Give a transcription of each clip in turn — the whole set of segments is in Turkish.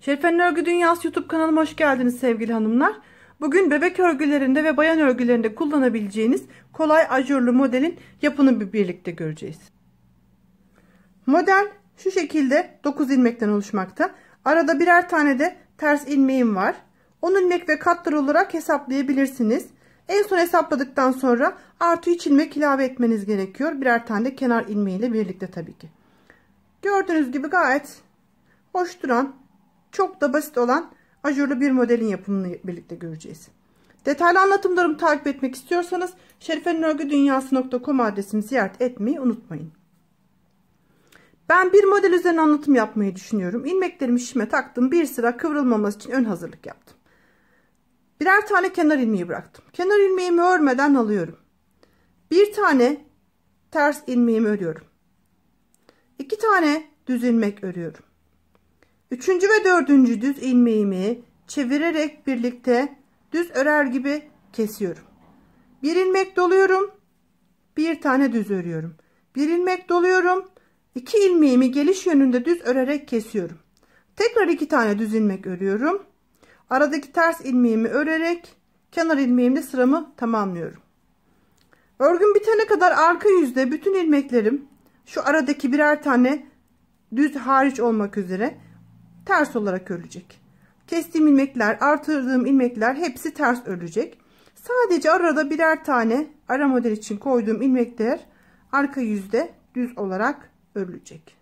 Şerife'nin Örgü Dünyası YouTube kanalıma hoş geldiniz sevgili hanımlar. Bugün bebek örgülerinde ve bayan örgülerinde kullanabileceğiniz kolay ajurlu modelin yapını bir birlikte göreceğiz. Model şu şekilde 9 ilmekten oluşmakta. Arada birer tane de ters ilmeğim var. 10 ilmek ve katlar olarak hesaplayabilirsiniz. En son hesapladıktan sonra artı 3 ilmek ilave etmeniz gerekiyor. Birer tane de kenar ilmeğiyle birlikte tabii ki. Gördüğünüz gibi gayet hoş duran çok da basit olan ajurlu bir modelin yapımını birlikte göreceğiz. Detaylı anlatımlarımı takip etmek istiyorsanız şerifenörgüdünyası.com adresimi ziyaret etmeyi unutmayın. Ben bir model üzerine anlatım yapmayı düşünüyorum. İlmeklerimi şişime taktım. Bir sıra kıvrılmaması için ön hazırlık yaptım. Birer tane kenar ilmeği bıraktım. Kenar ilmeğimi örmeden alıyorum. Bir tane ters ilmeğimi örüyorum. İki tane düz ilmek örüyorum. Üçüncü ve dördüncü düz ilmeğimi çevirerek birlikte düz örer gibi kesiyorum. Bir ilmek doluyorum. Bir tane düz örüyorum. Bir ilmek doluyorum. iki ilmeğimi geliş yönünde düz örerek kesiyorum. Tekrar iki tane düz ilmek örüyorum. Aradaki ters ilmeğimi örerek kenar ilmeğimle sıramı tamamlıyorum. Örgüm bitene kadar arka yüzde bütün ilmeklerim şu aradaki birer tane düz hariç olmak üzere ters olarak örülecek. Kestiğim ilmekler, artırdığım ilmekler hepsi ters örülecek. Sadece arada birer tane ara model için koyduğum ilmekler arka yüzde düz olarak örülecek.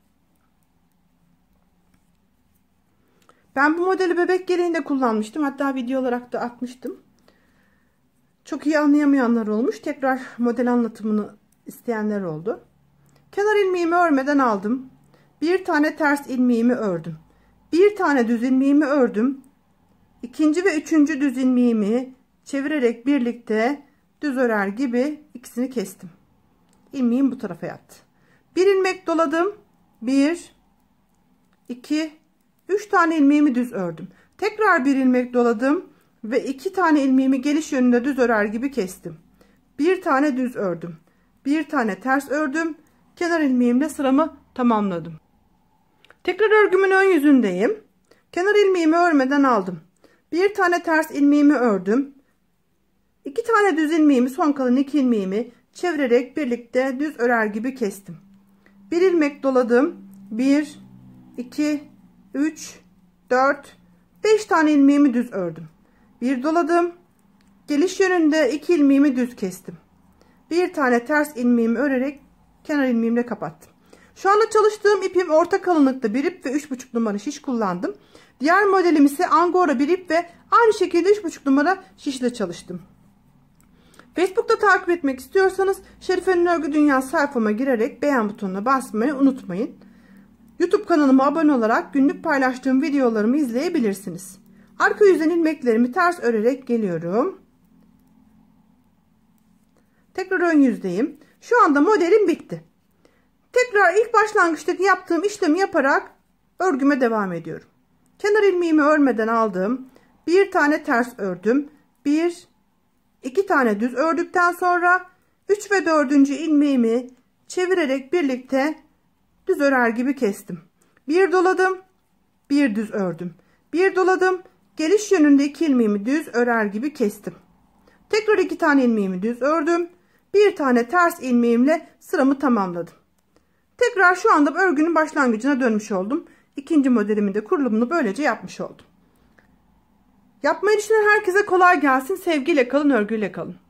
Ben bu modeli bebek geleğinde kullanmıştım. Hatta video olarak da atmıştım. Çok iyi anlayamayanlar olmuş. Tekrar model anlatımını isteyenler oldu. Kenar ilmeğimi örmeden aldım. Bir tane ters ilmeğimi ördüm bir tane düz ilmeğimi ördüm. İkinci ve üçüncü düz ilmeğimi çevirerek birlikte düz örer gibi ikisini kestim. Ilmeğim bu tarafa yattı. Bir ilmek doladım. Bir, iki, üç tane ilmeğimi düz ördüm. Tekrar bir ilmek doladım ve iki tane ilmeğimi geliş yönünde düz örer gibi kestim. Bir tane düz ördüm. Bir tane ters ördüm. Kenar ilmeğimle sıramı tamamladım. Tekrar örgümün ön yüzündeyim. Kenar ilmeğimi örmeden aldım. Bir tane ters ilmeğimi ördüm. İki tane düz ilmeğimi son kalan iki ilmeğimi çevirerek birlikte düz örer gibi kestim. Bir ilmek doladım. Bir, iki, üç, dört, beş tane ilmeğimi düz ördüm. Bir doladım. Geliş yönünde iki ilmeğimi düz kestim. Bir tane ters ilmeğimi örerek kenar ilmeğimle kapattım. Şu anda çalıştığım ipim orta kalınlıkta bir ip ve 3,5 numara şiş kullandım. Diğer modelim ise angora bir ip ve aynı şekilde 3,5 numara şişle çalıştım. Facebook'ta takip etmek istiyorsanız Şerife'nin Örgü Dünya sayfama girerek beğen butonuna basmayı unutmayın. YouTube kanalıma abone olarak günlük paylaştığım videolarımı izleyebilirsiniz. Arka yüzden ilmeklerimi ters örerek geliyorum. Tekrar ön yüzdeyim. Şu anda modelim bitti. Tekrar ilk başlangıçtaki yaptığım işlemi yaparak örgüme devam ediyorum. Kenar ilmeğimi örmeden aldım. Bir tane ters ördüm. Bir, iki tane düz ördükten sonra 3 ve 4. ilmeğimi çevirerek birlikte düz örer gibi kestim. Bir doladım, bir düz ördüm. Bir doladım, geliş yönündeki ilmeğimi düz örer gibi kestim. Tekrar iki tane ilmeğimi düz ördüm. Bir tane ters ilmeğimle sıramı tamamladım. Tekrar şu anda örgünün başlangıcına dönmüş oldum. İkinci modelimin de kurulumunu böylece yapmış oldum. Yapmayı düşünen herkese kolay gelsin. Sevgiyle kalın, örgüyle kalın.